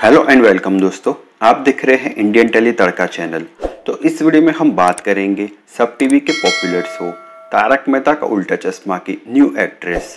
hello and welcome दोस्तों आप देख रहे हैं इंडियन टेली तड़का चैनल तो इस वीडियो में हम बात करेंगे सब टीवी के पॉपुलर शो तारक मेहता का उल्टा चश्मा की न्यू एक्ट्रेस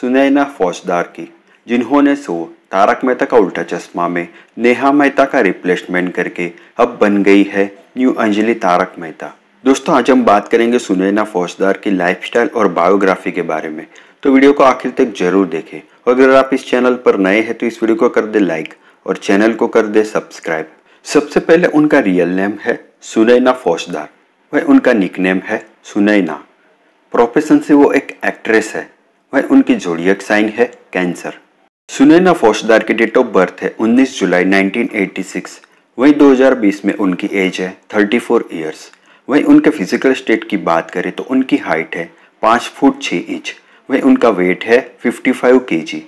सुनैना फौजदार की जिन्होंने शो तारक मेहता का उल्टा चश्मा में नेहा मेहता का रिप्लेसमेंट करके अब बन गई है न्यू अंजलि तारक मेहता दोस्तों आज हम बात करेंगे सुनैना फौजदार की लाइफस्टाइल और बायोग्राफी के बारे में तो वीडियो को आखिर तक जरूर देखें अगर आप इस चैनल पर नए हैं तो इस वीडियो को कर दे लाइक और चैनल को कर दे सब्सक्राइब सबसे पहले उनका रियल नेम है सुनैना फौजदार वह उनका निकनेम है सुनैना प्रोफेशन से वो एक एक्ट्रेस है वह उनकी जोड़ियक साइन है कैंसर सुनैना फौजदार की डेट ऑफ बर्थ है 19 जुलाई 1986 वही 2020 में उनकी एज है 34 फोर ईयर्स वही उनके फिजिकल स्टेट की बात करें तो उनकी हाइट है पाँच फुट छः इंच वही उनका वेट है 55 फाइव के जी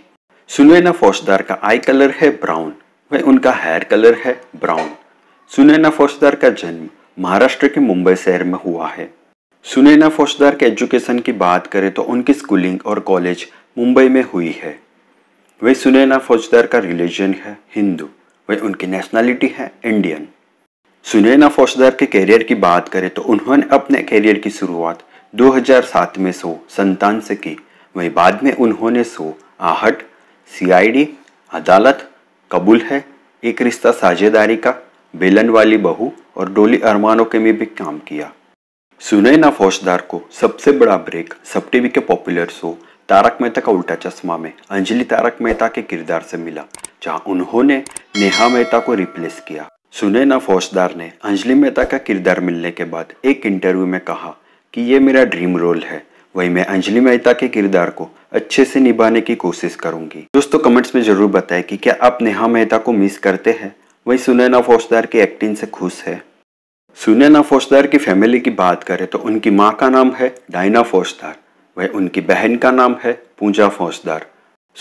सुनैना फौजदार का आई कलर है ब्राउन वह उनका हेयर कलर है ब्राउन सुनैना फौजदार का जन्म महाराष्ट्र के मुंबई शहर में हुआ है सुनैना फौजदार के एजुकेशन की बात करें तो उनकी स्कूलिंग और कॉलेज मुंबई में हुई है वह सुनैना फौजदार का रिलीजन है हिंदू वह उनकी नेशनैलिटी है इंडियन सुनैना फौजदार के करियर की बात करें तो उन्होंने अपने कैरियर की शुरुआत 2007 में सो संतान से की वहीं बाद में उन्होंने सो आहट सीआईडी अदालत कबूल है एक रिश्ता साझेदारी का बेलन वाली बहू और डोली अरमानों के में भी काम किया सुनैना फौजदार को सबसे बड़ा ब्रेक सब टीवी के पॉपुलर शो तारक मेहता का उल्टा चश्मा में अंजलि तारक मेहता के किरदार से मिला जहां उन्होंने नेहा मेहता को रिप्लेस किया सुनैना फौजदार ने अंजलि मेहता का किरदार मिलने के बाद एक इंटरव्यू में कहा कि ये मेरा ड्रीम रोल है वही मैं अंजलि मेहता के किरदार को अच्छे से निभाने की कोशिश करूंगी दोस्तों कमेंट्स में जरूर बताएं कि क्या आप नेहा मेहता को मिस करते हैं वही सुनैना फौजदार की एक्टिंग से खुश है सुनैना फौजदार की फैमिली की बात करें तो उनकी माँ का नाम है डायना फौजदार वह उनकी बहन का नाम है पूजा फौजदार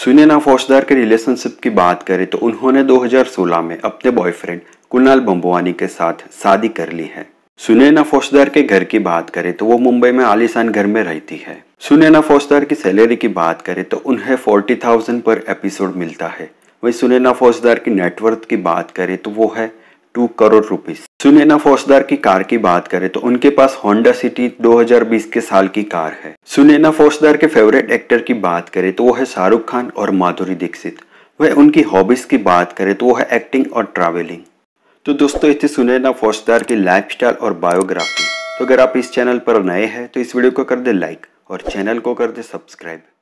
सुनैना फौजदार के रिलेशनशिप की बात करें तो उन्होंने 2016 में अपने बॉयफ्रेंड कुणाल बम्बवानी के साथ शादी कर ली है सुनैना फौजदार के घर की बात करें तो वो मुंबई में आलिशान घर में रहती है सुनैना फौजदार की सैलरी की बात करें तो उन्हें फोर्टी थाउजेंड पर एपिसोड मिलता है वही सुनैना फौजदार की नेटवर्थ की बात करें तो वो है टू करोड़ रुपीस सुनैना फौजदार की कार की बात करें तो उनके पास होंडा सिटी 2020 के साल की कार है सुनैना फौजदार के फेवरेट एक्टर की बात करें तो वो है शाहरुख खान और माधुरी दीक्षित वह उनकी हॉबीज की बात करें तो वो है एक्टिंग और ट्रैवलिंग तो दोस्तों इतनी सुने ना फौजदार की लाइफ और बायोग्राफी तो अगर आप इस चैनल पर नए हैं तो इस वीडियो को कर दे लाइक और चैनल को कर दे सब्सक्राइब